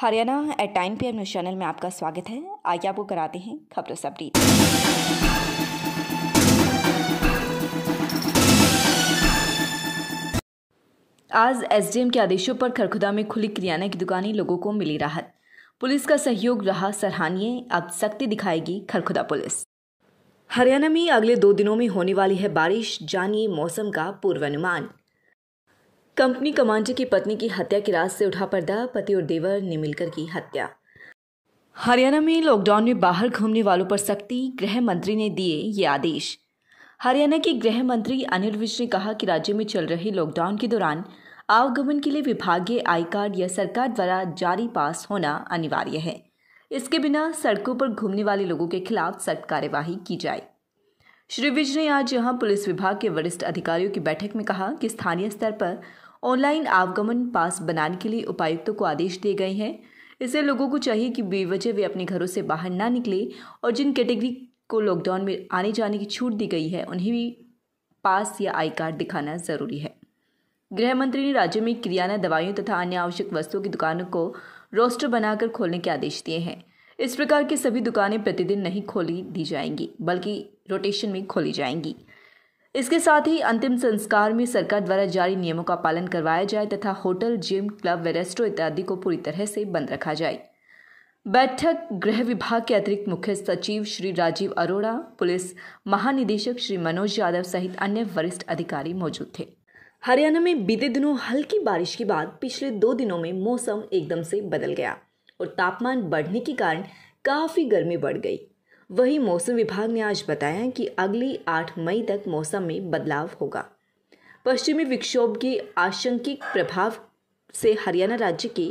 Haryana at time P news channel में आपका स्वागत है आइए आपको कराते हैं खबरों से अपडेट आज एसडीएम के आदेशों पर खरखुदा में खुली किराना की दुकानें लोगों को मिली राहत पुलिस का सहयोग रहा सराहनीय अब सख्ती दिखाएगी खरखुदा पुलिस हरियाणा में अगले दो दिनों में होने वाली है बारिश जानिए मौसम का पूर्वानुमान कंपनी कमांडर की पत्नी की हत्या के राज से उठा पर्दा पति और देवर ने मिलकर की हत्या हरियाणा में लॉकडाउन में बाहर घूमने वालों पर सख्ती गृह मंत्री ने दिए ये आदेश हरियाणा के गृह मंत्री अनिल विज ने कहा कि राज्य में चल रहे लॉकडाउन के दौरान आवागमन के लिए विभागीय आई कार्ड या सरकार द्वारा जारी पास होना अनिवार्य है इसके बिना सड़कों पर घूमने वाले लोगों के खिलाफ सख्त कार्यवाही की जाए श्री विज ने आज यहाँ पुलिस विभाग के वरिष्ठ अधिकारियों की बैठक में कहा कि स्थानीय स्तर पर ऑनलाइन आवागमन पास बनाने के लिए उपायुक्तों को आदेश दिए गए हैं इससे लोगों को चाहिए कि बेवजह वे अपने घरों से बाहर ना निकले और जिन कैटेगरी को लॉकडाउन में आने जाने की छूट दी गई है उन्हें भी पास या आई कार्ड दिखाना ज़रूरी है गृह मंत्री ने राज्य में किरियाना दवाइयों तथा अन्य आवश्यक वस्तुओं की दुकानों को रोस्टर बनाकर खोलने के आदेश दिए हैं इस प्रकार की सभी दुकानें प्रतिदिन नहीं खोली दी जाएंगी बल्कि रोटेशन में खोली जाएंगी इसके साथ ही अंतिम संस्कार में सरकार द्वारा जारी नियमों का पालन करवाया जाए तथा होटल जिम क्लब व रेस्टो इत्यादि को पूरी तरह से बंद रखा जाए बैठक गृह विभाग के अतिरिक्त मुख्य सचिव श्री राजीव अरोड़ा पुलिस महानिदेशक श्री मनोज यादव सहित अन्य वरिष्ठ अधिकारी मौजूद थे हरियाणा में बीते दिनों हल्की बारिश के बाद पिछले दो दिनों में मौसम एकदम से बदल गया और तापमान बढ़ने के कारण काफ़ी गर्मी बढ़ गई वही मौसम विभाग ने आज बताया कि अगली आठ मई तक मौसम में बदलाव होगा पश्चिमी विक्षोभ के आशंकित प्रभाव से हरियाणा राज्य के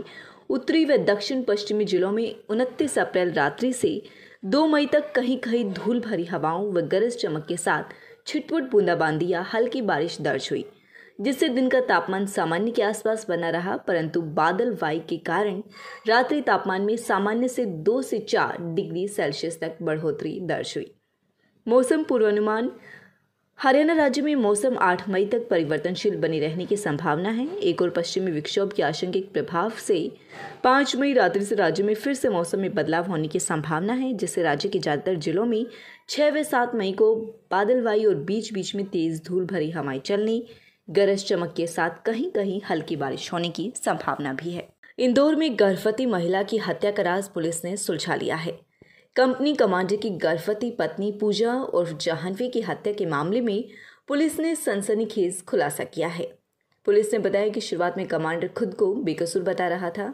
उत्तरी व दक्षिण पश्चिमी जिलों में उनतीस अप्रैल रात्रि से दो मई तक कहीं कहीं धूल भरी हवाओं व गरज चमक के साथ छिटपुट बूंदाबांदी या हल्की बारिश दर्ज हुई जिससे दिन का तापमान सामान्य के आसपास बना रहा परंतु बादल वायु के कारण रात्रि तापमान में सामान्य से दो से चार डिग्री सेल्सियस तक बढ़ोतरी दर्ज हुई मौसम पूर्वानुमान हरियाणा राज्य में मौसम 8 मई तक परिवर्तनशील बने रहने की संभावना है एक और पश्चिमी विक्षोभ के आशंकित प्रभाव से 5 मई रात्रि से राज्य में फिर से मौसम में बदलाव होने की संभावना है जिससे राज्य के ज़्यादातर जिलों में 6 व 7 मई को बादल वायु और बीच बीच में तेज़ धूल भरी हवाएं चलने गरज चमक के साथ कहीं कहीं हल्की बारिश होने की संभावना भी है इंदौर में गर्भवती महिला की हत्या का राज पुलिस ने सुलझा लिया है कंपनी कमांडर की गर्भवती पत्नी पूजा और जहानवी की हत्या के मामले में पुलिस ने सनसनीखेज खुलासा किया है पुलिस ने बताया कि शुरुआत में कमांडर खुद को बेकसूर बता रहा था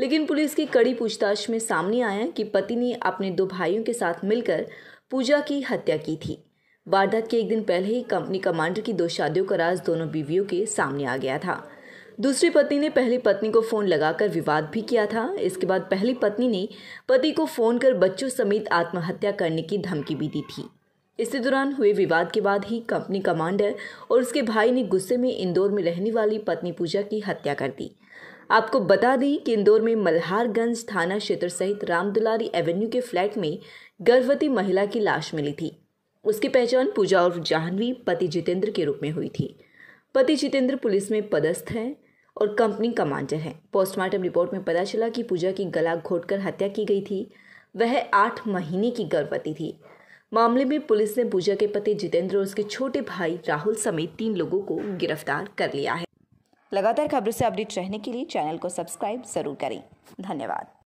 लेकिन पुलिस की कड़ी पूछताछ में सामने आया कि पति ने अपने दो भाइयों के साथ मिलकर पूजा की हत्या की थी वारदात के एक दिन पहले ही कंपनी कमांडर की दो शादियों का राज दोनों बीवियों के सामने आ गया था दूसरी पत्नी ने पहली पत्नी को फ़ोन लगाकर विवाद भी किया था इसके बाद पहली पत्नी ने पति को फ़ोन कर बच्चों समेत आत्महत्या करने की धमकी भी दी थी इसी दौरान हुए विवाद के बाद ही कंपनी कमांडर और उसके भाई ने गुस्से में इंदौर में रहने वाली पत्नी पूजा की हत्या कर दी आपको बता दें कि इंदौर में मल्हारगंज थाना क्षेत्र सहित रामदुलारी एवेन्यू के फ्लैट में गर्भवती महिला की लाश मिली थी उसकी पहचान पूजा और जाह्नवी पति जितेंद्र के रूप में हुई थी पति जितेंद्र पुलिस में पदस्थ है और कंपनी कमांडर है पोस्टमार्टम रिपोर्ट में पता चला कि पूजा की गला घोटकर हत्या की गई थी वह आठ महीने की गर्भवती थी मामले में पुलिस ने पूजा के पति जितेंद्र और उसके छोटे भाई राहुल समेत तीन लोगों को गिरफ्तार कर लिया है लगातार खबरों से अपडेट रहने के लिए चैनल को सब्सक्राइब जरूर करें धन्यवाद